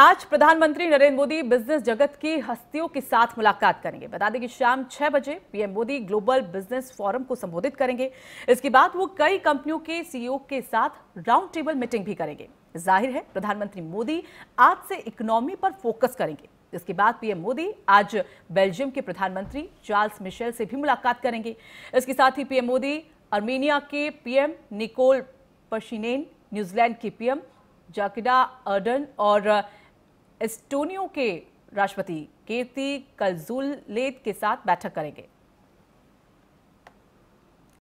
आज प्रधानमंत्री नरेंद्र मोदी बिजनेस जगत की हस्तियों के साथ मुलाकात करेंगे बता दें कि शाम 6 बजे PM Modi global business forum को संबोधित करेंगे इसके बाद वो कई कंपनियों के सीईओ के साथ राउंड टेबल मीटिंग भी करेंगे जाहिर है प्रधानमंत्री मोदी आज से इकोनॉमी पर फोकस करेंगे इसके बाद पीएम मोदी आज बेल्जियम के प्रधानमंत्री चार्ल्स मिशेल से भी मुलाकात करेंगे इसके साथ ही पीएम मोदी अर्मेनिया के पीएम निकोल पशीनेन न्यूजीलैंड के पीएम जाकिडा अर्डन और एस्टोनियो के राष्ट्रपति केती कलजुलेत के साथ बैठक करेंगे